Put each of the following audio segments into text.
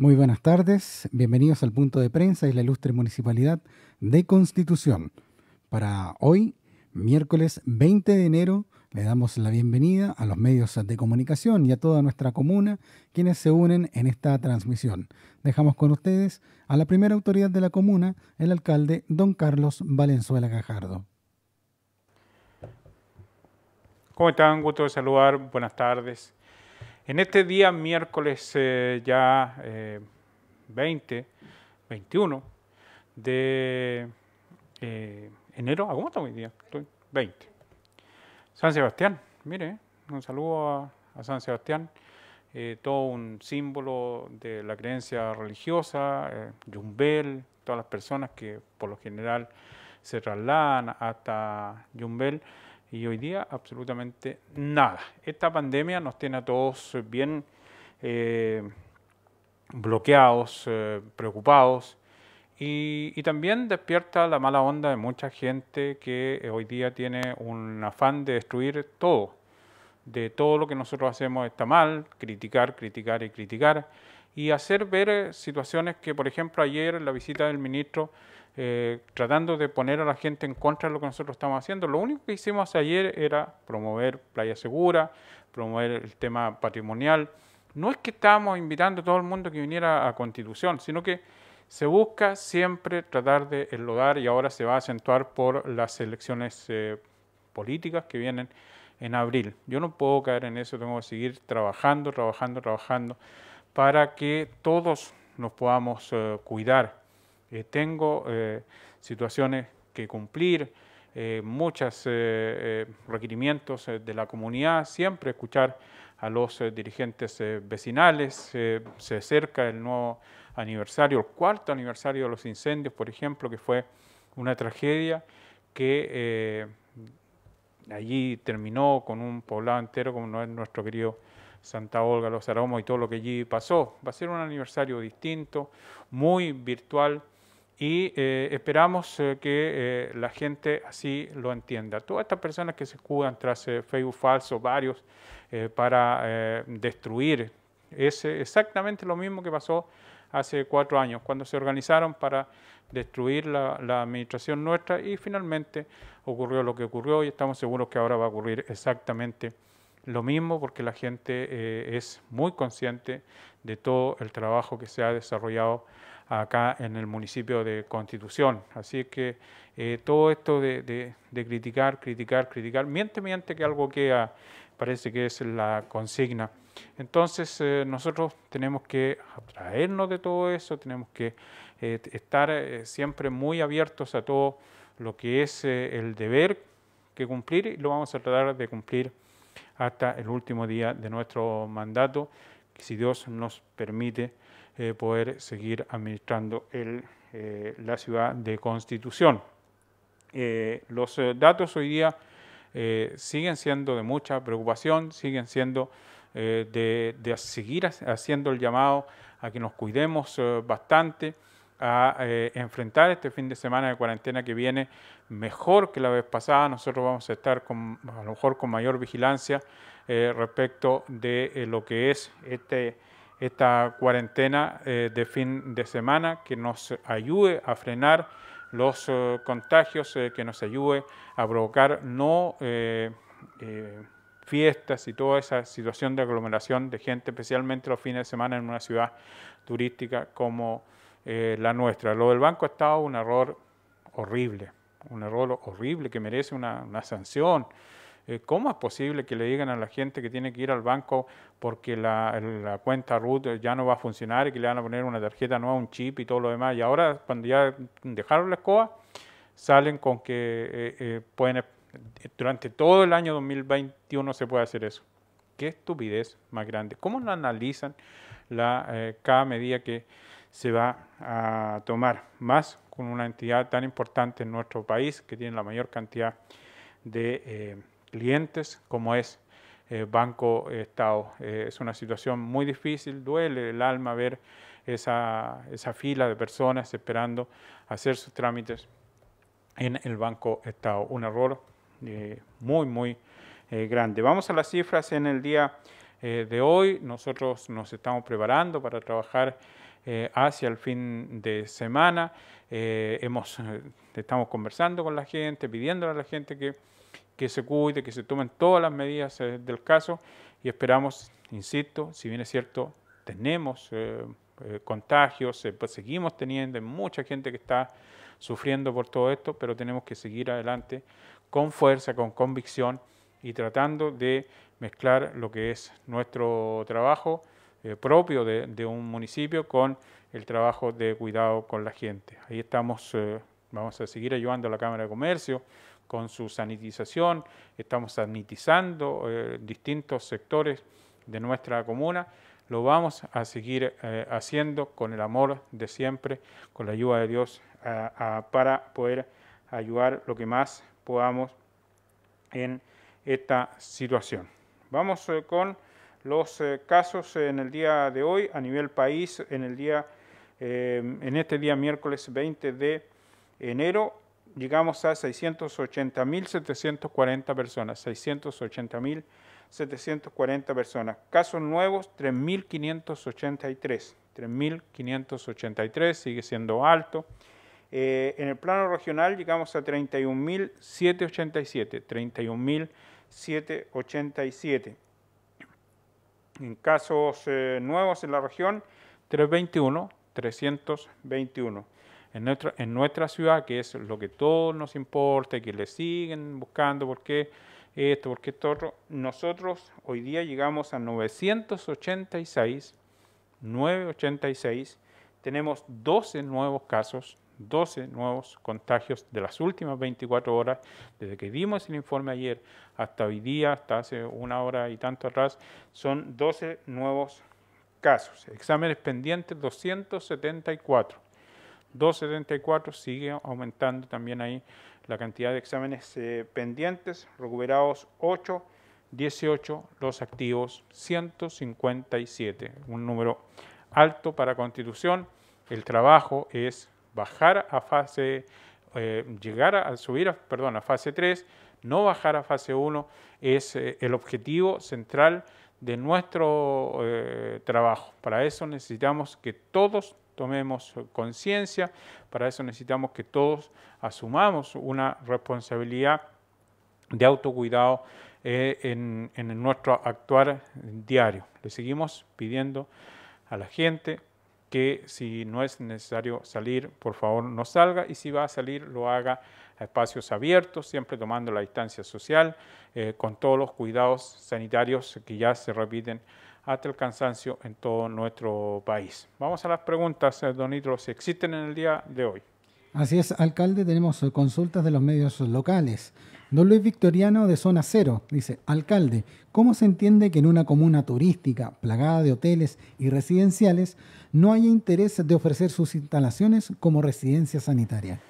Muy buenas tardes, bienvenidos al punto de prensa y la ilustre Municipalidad de Constitución. Para hoy, miércoles 20 de enero, le damos la bienvenida a los medios de comunicación y a toda nuestra comuna, quienes se unen en esta transmisión. Dejamos con ustedes a la primera autoridad de la comuna, el alcalde don Carlos Valenzuela Gajardo. ¿Cómo están? Gusto de saludar. Buenas tardes. En este día, miércoles eh, ya 20, eh, 21 de eh, enero, cómo está hoy día? 20. San Sebastián, mire, un saludo a, San Sebastián, todo un símbolo de la creencia religiosa, Yumbel, todas las personas que por lo general se trasladan hasta Yumbel y hoy día absolutamente nada. Esta pandemia nos tiene a todos bien eh, bloqueados, eh, preocupados y, y, también despierta la mala onda de mucha gente que eh, hoy día tiene un afán de destruir todo, de todo lo que nosotros hacemos está mal, criticar, criticar y criticar y hacer ver situaciones que, por ejemplo, ayer en la visita del ministro eh, tratando de poner a la gente en contra de lo que nosotros estamos haciendo. Lo único que hicimos ayer era promover playa segura, promover el tema patrimonial. No es que estamos invitando a todo el mundo que viniera a Constitución, sino que se busca siempre tratar de enlodar y ahora se va a acentuar por las elecciones eh, políticas que vienen en abril. Yo no puedo caer en eso, tengo que seguir trabajando, trabajando, trabajando para que todos nos podamos eh, cuidar eh, tengo eh, situaciones que cumplir, eh, muchos requerimientos de la comunidad, siempre escuchar a los dirigentes vecinales, se acerca el nuevo aniversario, el cuarto aniversario de los incendios, por ejemplo, que fue una tragedia que allí terminó con un poblado entero, como es nuestro querido Santa Olga, Los Aromos y todo lo que allí pasó. Va a ser un aniversario distinto, muy virtual, y eh, esperamos eh, que eh, la gente así lo entienda. Todas estas personas que se escudan tras Facebook falso, varios, para destruir, es exactamente lo mismo que pasó hace cuatro años, cuando se organizaron para destruir la, la, administración nuestra y finalmente ocurrió lo que ocurrió y estamos seguros que ahora va a ocurrir exactamente lo mismo porque la gente es muy consciente de todo el trabajo que se ha desarrollado acá en el municipio de Constitución. Así que eh, todo esto de, criticar, criticar, criticar, miente, miente que algo queda, parece que es la consigna. Entonces eh, nosotros tenemos que atraernos de todo eso, tenemos que eh, estar siempre muy abiertos a todo lo que es el deber que cumplir y lo vamos a tratar de cumplir hasta el último día de nuestro mandato, si Dios nos permite eh, poder seguir administrando eh, la ciudad de Constitución. Eh, los datos hoy día siguen siendo de mucha preocupación, siguen siendo de, seguir haciendo el llamado a que nos cuidemos bastante a enfrentar este fin de semana de cuarentena que viene mejor que la vez pasada. Nosotros vamos a estar a lo mejor con mayor vigilancia respecto de lo que es este esta cuarentena eh, de fin de semana, que nos ayude a frenar los eh, contagios, eh, que nos ayude a provocar no fiestas y toda esa situación de aglomeración de gente, especialmente los fines de semana en una ciudad turística como la nuestra. Lo del Banco ha estado un error horrible, un error horrible que merece una sanción eh, ¿cómo es posible que le digan a la gente que tiene que ir al banco porque la, cuenta RUT ya no va a funcionar y que le van a poner una tarjeta nueva, un chip y todo lo demás? Y ahora, cuando ya dejaron la escoba, salen con que eh, eh, pueden, durante todo el año 2021 se puede hacer eso. Qué estupidez más grande. ¿Cómo lo analizan la, cada medida que se va a tomar? Más con una entidad tan importante en nuestro país que tiene la mayor cantidad de clientes como es eh, Banco eh, Estado. Eh, es una situación muy difícil, duele el alma ver esa, esa fila de personas esperando hacer sus trámites en el Banco Estado. Un error muy, muy grande. Vamos a las cifras en el día de hoy. Nosotros nos estamos preparando para trabajar hacia el fin de semana. hemos, estamos conversando con la gente, pidiéndole a la gente que que se cuide, que se tomen todas las medidas eh, del caso y esperamos, insisto, si bien es cierto, tenemos eh, eh, contagios, pues, seguimos teniendo mucha gente que está sufriendo por todo esto, pero tenemos que seguir adelante con fuerza, con convicción y tratando de mezclar lo que es nuestro trabajo propio de, un municipio con el trabajo de cuidado con la gente. Ahí estamos, vamos a seguir ayudando a la Cámara de Comercio, con su sanitización, estamos sanitizando eh, distintos sectores de nuestra comuna, lo vamos a seguir eh, haciendo con el amor de siempre, con la ayuda de Dios, para poder ayudar lo que más podamos en esta situación. Vamos eh, con los casos en el día de hoy a nivel país, en, el día, en este día miércoles 20 de enero llegamos a 680.740 personas, 680.740 personas. Casos nuevos, 3.583, 3.583, sigue siendo alto. Eh, en el plano regional llegamos a 31.787, 31.787. En casos eh, nuevos en la región, 321, 321 en, nuestra en nuestra ciudad, que es lo que todos nos importa, que le siguen buscando por qué esto, por qué esto otro, nosotros hoy día llegamos a 986, 986, tenemos 12 nuevos casos, 12 nuevos contagios de las últimas 24 horas, desde que vimos el informe ayer hasta hoy día, hasta hace una hora y tanto atrás, son 12 nuevos casos. Exámenes pendientes 274. 274 sigue aumentando también ahí la cantidad de exámenes eh, pendientes, recuperados 8, 18, los activos 157, un número alto para Constitución. El trabajo es bajar a fase, eh, llegar a, subir, a, perdón, a fase 3, no bajar a fase 1, es eh, el objetivo central de nuestro trabajo. Para eso necesitamos que todos tomemos conciencia, para eso necesitamos que todos asumamos una responsabilidad de autocuidado eh, en, nuestro actuar diario. Le seguimos pidiendo a la gente que si no es necesario salir, por favor no salga y si va a salir lo haga a espacios abiertos, siempre tomando la distancia social, eh, con todos los cuidados sanitarios que ya se repiten hasta el cansancio en todo nuestro país. Vamos a las preguntas, eh, don Nitro, si existen en el día de hoy. Así es, alcalde, tenemos eh, consultas de los medios locales. Don Luis Victoriano de Zona Cero dice, alcalde, ¿cómo se entiende que en una comuna turística plagada de hoteles y residenciales no haya interés de ofrecer sus instalaciones como residencia sanitaria?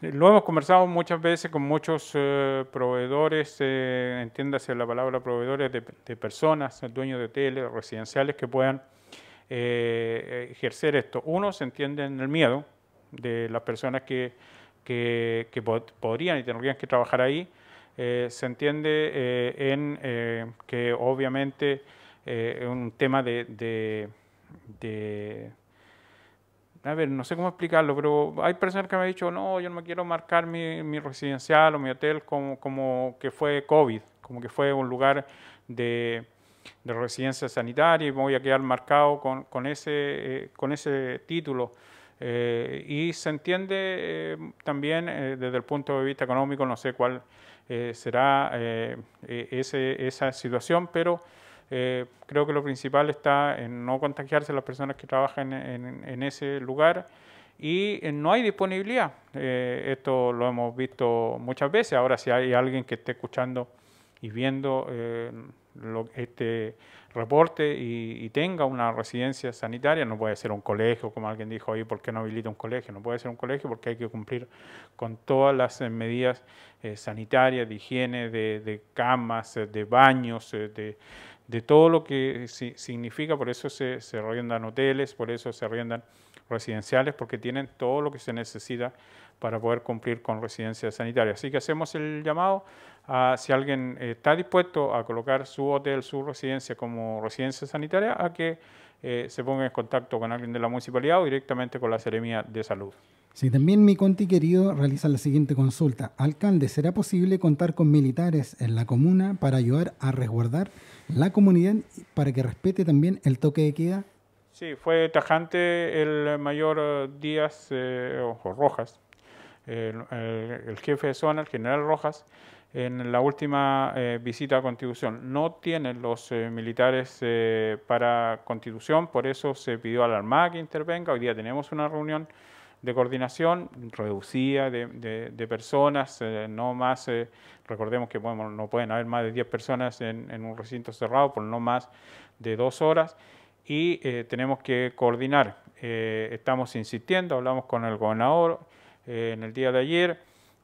Lo hemos conversado muchas veces con muchos eh, proveedores, eh, entiéndase la palabra proveedores, de, personas, dueños de hoteles, residenciales que puedan eh, ejercer esto. Uno, se entiende en el miedo de las personas que, podrían y tendrían que trabajar ahí. se entiende en que obviamente es un tema de a ver, no sé cómo explicarlo, pero hay personas que me han dicho, no, yo no me quiero marcar mi, residencial o mi hotel como, que fue COVID, como que fue un lugar de, residencia sanitaria y voy a quedar marcado con, eh, ese, título. Eh, y se entiende eh, también desde el punto de vista económico, no sé cuál será e, esa situación, pero eh, creo que lo principal está en no contagiarse a las personas que trabajan en, ese lugar y no hay disponibilidad. Eh, esto lo hemos visto muchas veces. Ahora si hay alguien que esté escuchando y viendo eh, este reporte y, tenga una residencia sanitaria, no puede ser un colegio, como alguien dijo ahí, ¿por qué no habilita un colegio? No puede ser un colegio porque hay que cumplir con todas las medidas sanitarias, de higiene, de camas, de baños, de de todo lo que significa, por eso se, se, hoteles, por eso se arriendan residenciales, porque tienen todo lo que se necesita para poder cumplir con residencia sanitaria. Así que hacemos el llamado a si alguien eh, está dispuesto a colocar su hotel, su residencia como residencia sanitaria, a que eh, se ponga en contacto con alguien de la municipalidad o directamente con la Seremía de Salud. Sí, también mi conti querido realiza la siguiente consulta. Alcalde, ¿será posible contar con militares en la comuna para ayudar a resguardar la comunidad para que respete también el toque de queda? Sí, fue tajante el mayor eh, Díaz Rojas, el, jefe de zona, el general Rojas, en la última eh, visita a Constitución. No tienen los eh, militares eh, para Constitución, por eso se pidió a la Armada que intervenga. Hoy día tenemos una reunión de coordinación reducida de, personas, no más, recordemos que no pueden haber más de 10 personas en, en, un recinto cerrado por no más de dos horas y tenemos que coordinar. estamos insistiendo, hablamos con el gobernador, eh, en el día de ayer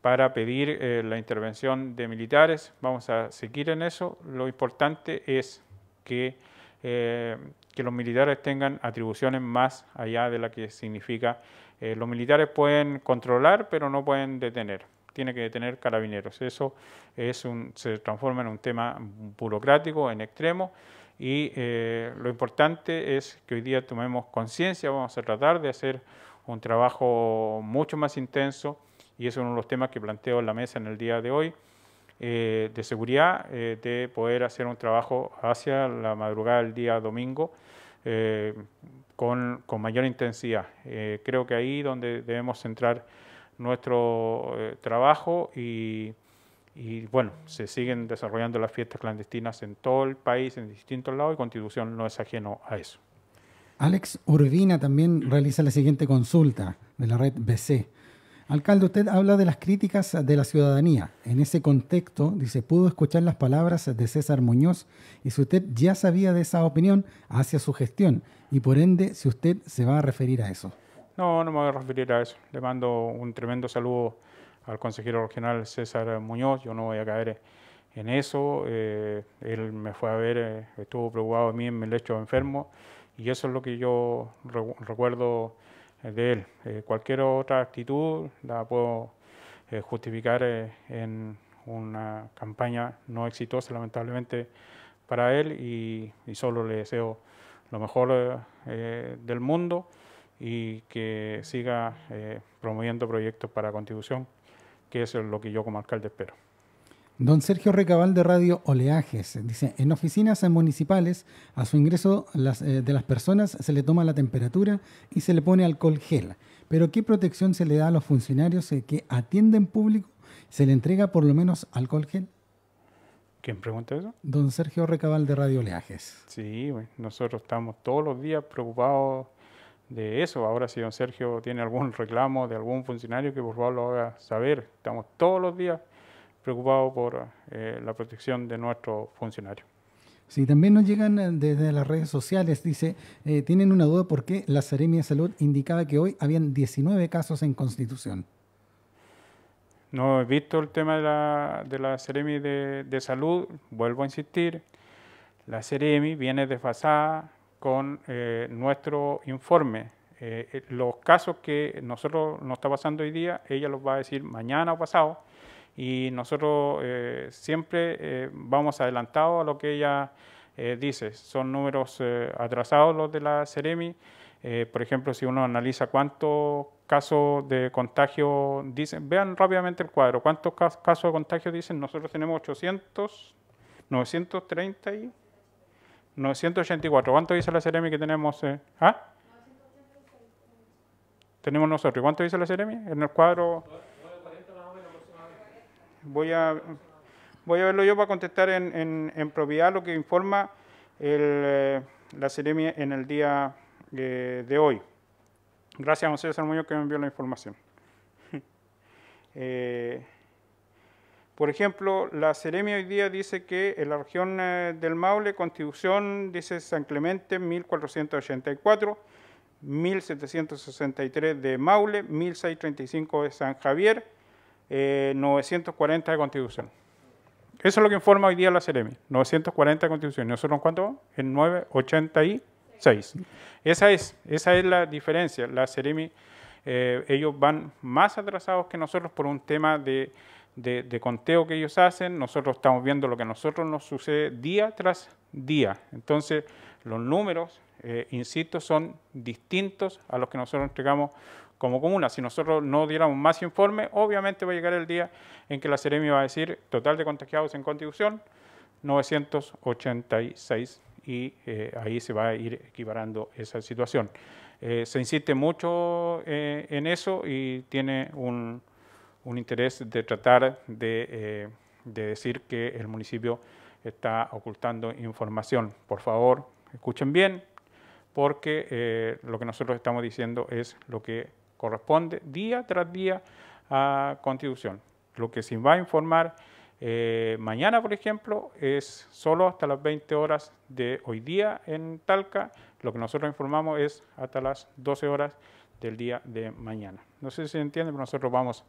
para pedir eh, la intervención de militares. Vamos a seguir en eso. Lo importante es que, eh, que los militares tengan atribuciones más allá de la que significa. los militares pueden controlar, pero no pueden detener. Tiene que detener carabineros. Eso es un, se transforma en un tema burocrático en extremo. Y lo importante es que hoy día tomemos conciencia, vamos a tratar de hacer un trabajo mucho más intenso y es uno de los temas que planteo en la mesa en el día de hoy, eh, de seguridad, eh, de poder hacer un trabajo hacia la madrugada del día domingo eh, con, mayor intensidad. creo que ahí donde debemos centrar nuestro trabajo y, y, bueno, se siguen desarrollando las fiestas clandestinas en todo el país, en distintos lados y Constitución no es ajeno a eso. Alex Urbina también realiza la siguiente consulta de la red BC. Alcalde, usted habla de las críticas de la ciudadanía. En ese contexto, dice, pudo escuchar las palabras de César Muñoz y si usted ya sabía de esa opinión hacia su gestión y por ende si usted se va a referir a eso. No, no me voy a referir a eso. Le mando un tremendo saludo al consejero regional César Muñoz. Yo no voy a caer en eso. Eh, él me fue a ver, eh, estuvo preocupado de mí en mi lecho enfermo. Y eso es lo que yo recuerdo eh, de él. Eh, cualquier otra actitud la puedo eh, justificar en una campaña no exitosa, lamentablemente, para él y, solo le deseo lo mejor del mundo y que siga promoviendo proyectos para contribución, que es lo que yo como alcalde espero. Don Sergio Recabal de Radio Oleajes dice, en oficinas municipales, a su ingreso eh, de las personas se le toma la temperatura y se le pone alcohol gel. Pero ¿qué protección se le da a los funcionarios eh, que atienden público? ¿Se le entrega por lo menos alcohol gel? ¿Quién pregunta eso? Don Sergio Recabal de Radio Oleajes. Sí, nosotros estamos todos los días preocupados de eso. Ahora si don Sergio tiene algún reclamo de algún funcionario que por favor lo haga saber. Estamos todos los días preocupado por eh, la protección de nuestros funcionarios. Sí, también nos llegan eh, desde las redes sociales, dice, eh, tienen una duda por qué la Seremia de Salud indicaba que hoy habían 19 casos en Constitución. No he visto el tema de la, de Seremi de, de, Salud, vuelvo a insistir, la Seremi viene desfasada con nuestro informe. los casos que nosotros nos está pasando hoy día, ella los va a decir mañana o pasado, y nosotros eh, siempre eh, vamos adelantados a lo que ella eh, dice. Son números atrasados los de la Ceremi. por ejemplo, si uno analiza cuántos casos de contagio dicen, vean rápidamente el cuadro, cuántos casos de contagio dicen, nosotros tenemos 800, 930 y 984. ¿Cuánto dice la Ceremi que tenemos? ¿ah? Tenemos nosotros. ¿Cuánto dice la Ceremi en el cuadro? voy a, voy a verlo yo para contestar en, en, propiedad lo que informa el, eh, la Ceremia en el día eh, de hoy. Gracias a José Salmuño que me envió la información. Eh, por ejemplo, la Ceremia hoy día dice que en la región del Maule, Constitución, dice San Clemente, 1484, 1763 de Maule, 1635 de San Javier, 940 eh, de contribución. Eso es lo que informa hoy día la Ceremi, 940 de constitución. ¿Nosotros cuánto? En 986. Esa es, esa es la diferencia. La Ceremi, eh, ellos van más atrasados que nosotros por un tema de, conteo que ellos hacen. Nosotros estamos viendo lo que a nosotros nos sucede día tras día. Entonces, los números, eh, insisto, son distintos a los que nosotros entregamos como comuna. Si nosotros no diéramos más informe, obviamente va a llegar el día en que la Seremi va a decir total de contagiados en Constitución, 986 y eh, ahí se va a ir equiparando esa situación. Eh, se insiste mucho eh, en eso y tiene un, interés de tratar de, de, decir que el municipio está ocultando información. Por favor, escuchen bien, porque lo que nosotros estamos diciendo es lo que Corresponde día tras día a constitución. Lo que se va a informar eh, mañana, por ejemplo, es solo hasta las 20 horas de hoy día en Talca. Lo que nosotros informamos es hasta las 12 horas del día de mañana. No sé si se entiende, pero nosotros vamos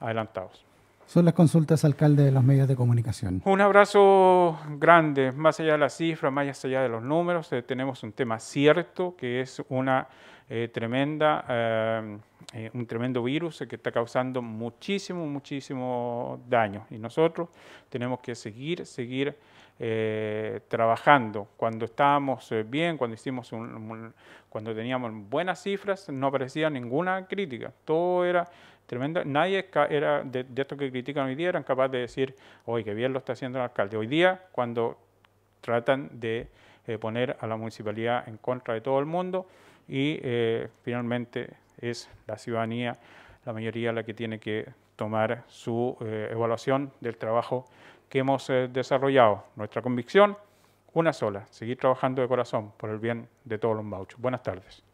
adelantados. Son las consultas, alcalde, de los medios de comunicación. Un abrazo grande, más allá de las cifras, más allá de los números, eh, tenemos un tema cierto que es una eh, tremenda, eh, eh, un tremendo virus que está causando muchísimo, muchísimo daño. Y nosotros tenemos que seguir, seguir trabajando. Cuando estábamos bien, cuando, hicimos cuando teníamos buenas cifras, no aparecía ninguna crítica. Todo era tremendo. Nadie era de, estos que critican hoy día eran capaces de decir, oye, qué bien lo está haciendo el alcalde. Hoy día, cuando tratan de poner a la municipalidad en contra de todo el mundo, y eh, finalmente es la ciudadanía, la mayoría la que tiene que tomar su eh, evaluación del trabajo que hemos eh, desarrollado. Nuestra convicción, una sola, seguir trabajando de corazón por el bien de todos los mauchos. Buenas tardes.